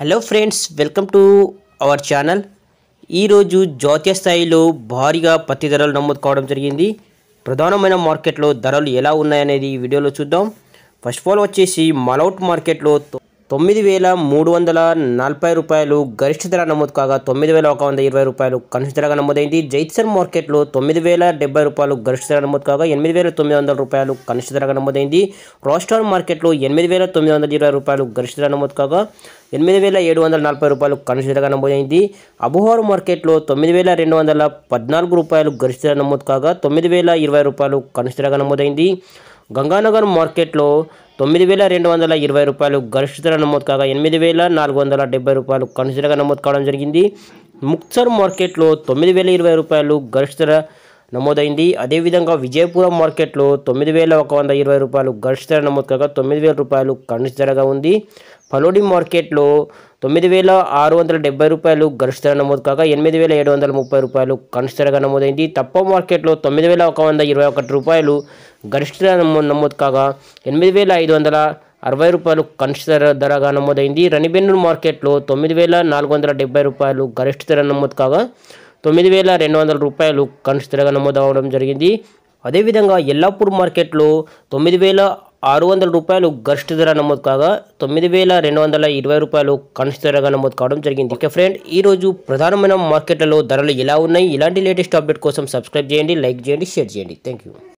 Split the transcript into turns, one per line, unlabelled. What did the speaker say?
hello friends welcome to our channel ఈరోజు జాతీయ స్థాయిలో భారీగా పత్తి ధరలు నమోదు కావడం జరిగింది ప్రధానమైన మార్కెట్లో ధరలు ఎలా ఉన్నాయనేది ఈ వీడియోలో చూద్దాం ఫస్ట్ ఆఫ్ ఆల్ వచ్చేసి మలౌట్ మార్కెట్లో తొమ్మిది వేల మూడు వందల నలభై రూపాయలు గరిష్ట ధర నమోదు కాగా తొమ్మిది వేల ఒక వంద ఇరవై రూపాయలు కనిష్ట ధరగా నమోదైంది జైత్సర్ మార్కెట్లో తొమ్మిది వేల డెబ్బై రూపాయలు గరిష్ట ధర నమోదు కాగా ఎనిమిది వేల తొమ్మిది వందల రూపాయలు కనిష్ట ధరగా నమోదైంది రోస్టార్ మార్కెట్లో ఎనిమిది వేల తొమ్మిది వందల ఇరవై రూపాయలు గరిష్ట ధర నమోదు కాగా ఎనిమిది వేల ఏడు వందల నలభై రూపాయలు కనిష్ట ధరగా నమోదైంది అబుహారు మార్కెట్లో తొమ్మిది వేల రెండు వందల పద్నాలుగు రూపాయలు గరిష్ట ధర నమోదు కాగా తొమ్మిది వేల ఇరవై రూపాయలు కనిష్ట ధరగా నమోదైంది గంగానగర్ మార్కెట్లో తొమ్మిది వేల రెండు వందల ఇరవై రూపాయలు గరిష్ట ధర నమోదు కాగా ఎనిమిది వేల నాలుగు వందల డెబ్బై రూపాయలు కనిష్టగా నమోదు కావడం జరిగింది ముక్సర్ మార్కెట్లో తొమ్మిది వేల ఇరవై రూపాయలు గరిష్ట ధర నమోదైంది అదేవిధంగా విజయపురం మార్కెట్లో తొమ్మిది వేల ఒక వంద ఇరవై రూపాయలు గరిష్ట ధర నమోదు కాగా తొమ్మిది వేల రూపాయలు కనిష్ట ధరగా ఉంది పలోడి మార్కెట్లో తొమ్మిది వేల ఆరు వందల డెబ్బై రూపాయలు గరిష్ట ధర నమోదు కాగా ఎనిమిది వేల ఏడు వందల ముప్పై రూపాయలు కనిష్ట ధరగా నమోదైంది తప్ప మార్కెట్లో తొమ్మిది వేల ఒక వంద ఇరవై ఒకటి రూపాయలు గరిష్ట నమోదు కాగా ఎనిమిది వేల ఐదు వందల అరవై రూపాయలు కనిష్ట ధరగా నమోదైంది రణిబెన్నూరు మార్కెట్లో తొమ్మిది వేల నాలుగు వందల డెబ్బై రూపాయలు గరిష్ట ధర నమోదు కాగా తొమ్మిది వేల రెండు వందల రూపాయలు కనిష్ట ధరగా నమోదు అవ్వడం జరిగింది అదేవిధంగా ఎల్లాపూర్ మార్కెట్లో తొమ్మిది వేల ఆరు వందల రూపాయలు గరిష్ట ధర నమోదు కాగా తొమ్మిది వేల రెండు వందల ఇరవై రూపాయలు కనిష్ట ధరగా నమోదు కావడం జరిగింది ఓకే ఫ్రెండ్ ఈరోజు ప్రధానమైన మార్కెట్లలో ధరలు ఎలా ఉన్నాయి ఇలాంటి లేటెస్ట్ అప్డేట్ కోసం సబ్స్క్రైబ్ చేయండి లైక్ చేయండి షేర్ చేయండి థ్యాంక్ యూ